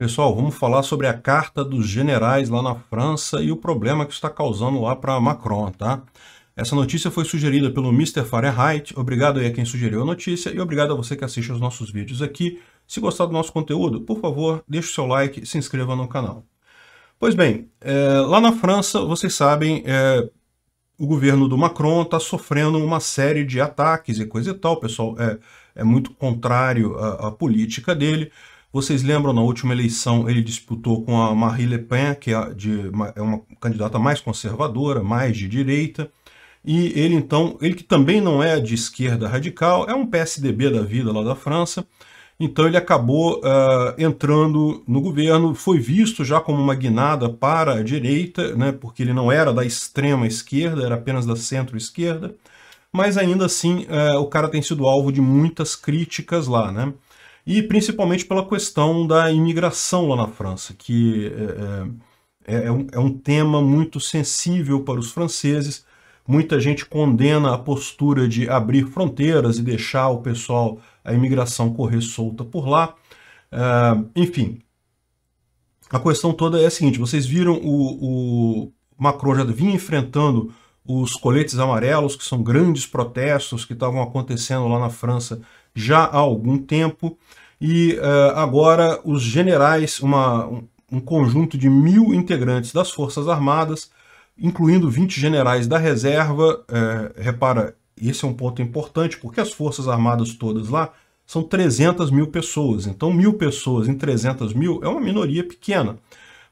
Pessoal, vamos falar sobre a carta dos generais lá na França e o problema que está causando lá para Macron, tá? Essa notícia foi sugerida pelo Mr. Fahrenheit. Obrigado aí a quem sugeriu a notícia e obrigado a você que assiste aos nossos vídeos aqui. Se gostar do nosso conteúdo, por favor, deixe o seu like e se inscreva no canal. Pois bem, é, lá na França, vocês sabem, é, o governo do Macron está sofrendo uma série de ataques e coisa e tal, pessoal. É, é muito contrário à, à política dele. Vocês lembram, na última eleição, ele disputou com a Marie Le Pen, que é, de, é uma candidata mais conservadora, mais de direita, e ele então, ele que também não é de esquerda radical, é um PSDB da vida lá da França, então ele acabou uh, entrando no governo, foi visto já como uma guinada para a direita, né, porque ele não era da extrema esquerda, era apenas da centro-esquerda, mas ainda assim uh, o cara tem sido alvo de muitas críticas lá. Né? e principalmente pela questão da imigração lá na França, que é, é, é, um, é um tema muito sensível para os franceses. Muita gente condena a postura de abrir fronteiras e deixar o pessoal, a imigração correr solta por lá. É, enfim, a questão toda é a seguinte: vocês viram o, o, Macron já vinha enfrentando os coletes amarelos, que são grandes protestos que estavam acontecendo lá na França já há algum tempo e uh, agora os generais, uma, um, conjunto de mil integrantes das Forças Armadas, incluindo 20 generais da reserva, uh, repara, esse é um ponto importante, porque as Forças Armadas todas lá são 300 mil pessoas, então mil pessoas em 300 mil é uma minoria pequena.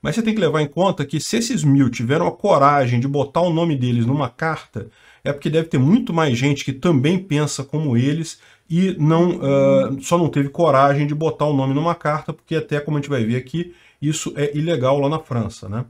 Mas você tem que levar em conta que se esses mil tiveram a coragem de botar o nome deles numa carta, é porque deve ter muito mais gente que também pensa como eles e não, uh, só não teve coragem de botar o nome numa carta, porque até como a gente vai ver aqui, isso é ilegal lá na França, né?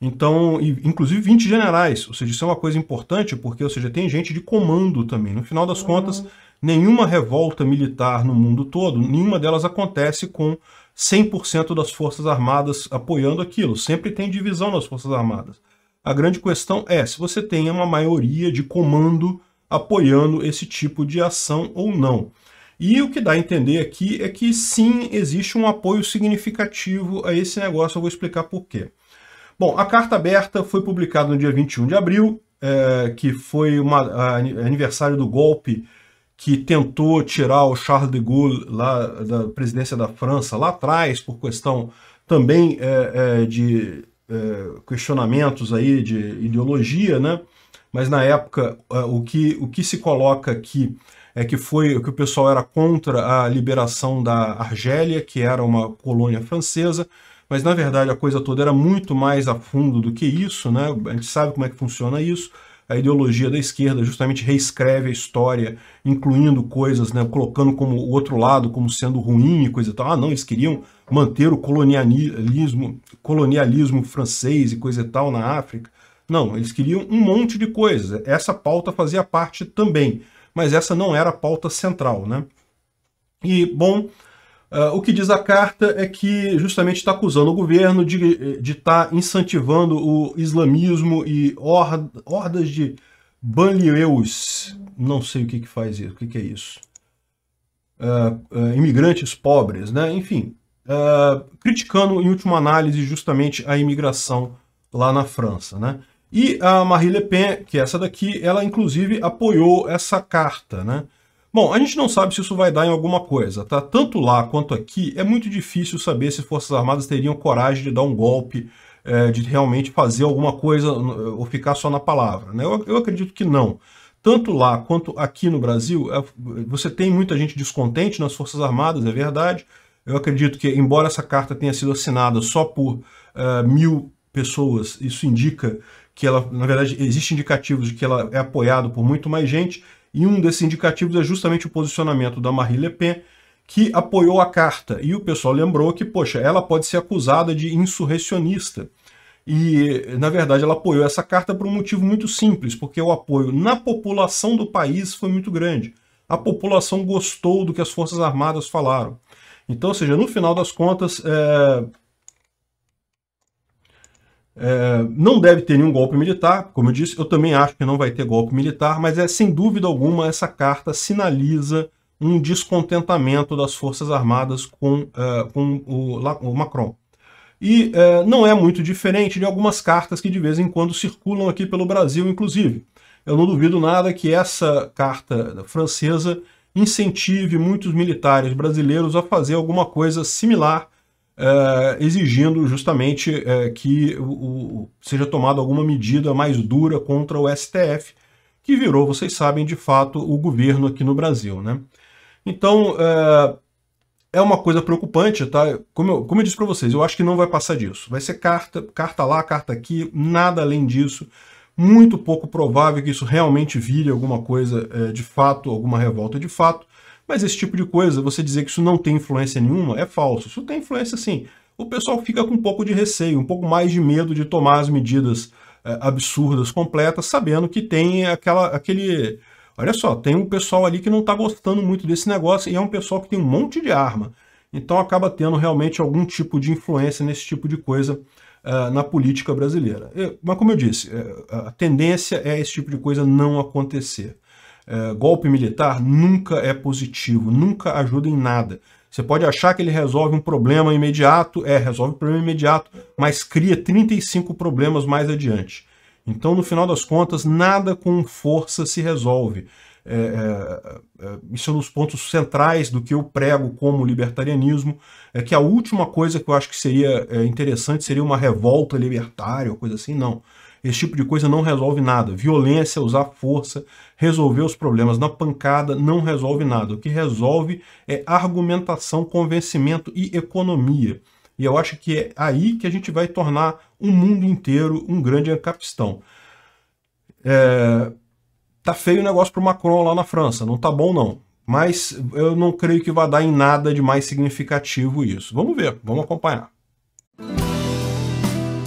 Então, inclusive 20 generais, ou seja, isso é uma coisa importante porque, ou seja, tem gente de comando também. No final das uhum. contas, nenhuma revolta militar no mundo todo, nenhuma delas acontece com 100% das forças armadas apoiando aquilo. Sempre tem divisão nas forças armadas. A grande questão é se você tem uma maioria de comando apoiando esse tipo de ação ou não. E o que dá a entender aqui é que sim, existe um apoio significativo a esse negócio, eu vou explicar por quê. Bom, a carta aberta foi publicada no dia 21 de abril, é, que foi uma, aniversário do golpe que tentou tirar o Charles de Gaulle lá da presidência da França lá atrás, por questão também é, é, de é, questionamentos aí de ideologia, né? mas na época eh, o que, o que se coloca aqui é que foi que o pessoal era contra a liberação da Argélia, que era uma colônia francesa, mas na verdade a coisa toda era muito mais a fundo do que isso, né? A gente sabe como é que funciona isso. A ideologia da esquerda justamente reescreve a história, incluindo coisas, né, colocando como o outro lado como sendo ruim e coisa e tal. Ah, não, eles queriam manter o colonialismo, colonialismo francês e coisa e tal na África. Não, eles queriam um monte de coisa. Essa pauta fazia parte também, mas essa não era a pauta central, né? E, bom, uh, o que diz a carta é que justamente está acusando o governo de estar tá incentivando o islamismo e hordas de banlieues. Não sei o que, que faz isso, o que, que é isso. Uh, uh, imigrantes pobres, né? Enfim, criticando em última análise justamente a imigração lá na França, né? E a Marie Le Pen, que é essa daqui, ela inclusive apoiou essa carta, né? Bom, a gente não sabe se isso vai dar em alguma coisa, tá? Tanto lá quanto aqui, é muito difícil saber se Forças Armadas teriam coragem de dar um golpe, é, de realmente fazer alguma coisa ou ficar só na palavra, né? Eu, eu acredito que não. Tanto lá quanto aqui no Brasil, é, você tem muita gente descontente nas Forças Armadas, é verdade. Eu acredito que, embora essa carta tenha sido assinada só por é, mil pessoas, isso indica que ela, na verdade, existe indicativos de que ela é apoiada por muito mais gente, e um desses indicativos é justamente o posicionamento da Marie Le Pen, que apoiou a carta. E o pessoal lembrou que, poxa, ela pode ser acusada de insurrecionista. E, na verdade, ela apoiou essa carta por um motivo muito simples, porque o apoio na população do país foi muito grande. A população gostou do que as Forças Armadas falaram. Então, ou seja, no final das contas, é, é, não deve ter nenhum golpe militar, como eu disse, eu também acho que não vai ter golpe militar, mas é sem dúvida alguma essa carta sinaliza um descontentamento das Forças Armadas com, é, com o, o, Macron. E é, não é muito diferente de algumas cartas que de vez em quando circulam aqui pelo Brasil, inclusive. Eu não duvido nada que essa carta francesa incentive muitos militares brasileiros a fazer alguma coisa similar Uh, exigindo justamente uh, que o, o, seja tomada alguma medida mais dura contra o STF, que virou, vocês sabem, de fato, o governo aqui no Brasil. Né? Então, uh, é uma coisa preocupante, tá? Como eu, como eu disse para vocês, eu acho que não vai passar disso. Vai ser carta, carta lá, carta aqui, nada além disso. Muito pouco provável que isso realmente vire alguma coisa de fato, alguma revolta de fato. Mas esse tipo de coisa, você dizer que isso não tem influência nenhuma, é falso. Isso tem influência sim. O pessoal fica com um pouco de receio, um pouco mais de medo de tomar as medidas é, absurdas, completas, sabendo que tem aquela, aquele. Olha só, tem um pessoal ali que não está gostando muito desse negócio e é um pessoal que tem um monte de arma. Então acaba tendo realmente algum tipo de influência nesse tipo de coisa uh, na política brasileira. Eu, eh, mas como eu disse, a tendência é esse tipo de coisa não acontecer. É, golpe militar nunca é positivo, nunca ajuda em nada. Você pode achar que ele resolve um problema imediato, é, resolve o um problema imediato, mas cria 35 problemas mais adiante. Então, no final das contas, nada com força se resolve. É, é, é, isso é um dos pontos centrais do que eu prego como libertarianismo, é que a última coisa que eu acho que seria é, interessante seria uma revolta libertária, ou coisa assim, não. Esse tipo de coisa não resolve nada. Violência, usar força, resolver os problemas na pancada não resolve nada. O que resolve é argumentação, convencimento e economia. E eu acho que é aí que a gente vai tornar o um mundo inteiro um grande ancapistão. É... Tá feio o negócio pro Macron lá na França, não tá bom não. Mas eu não creio que vá dar em nada de mais significativo isso. Vamos ver, vamos acompanhar.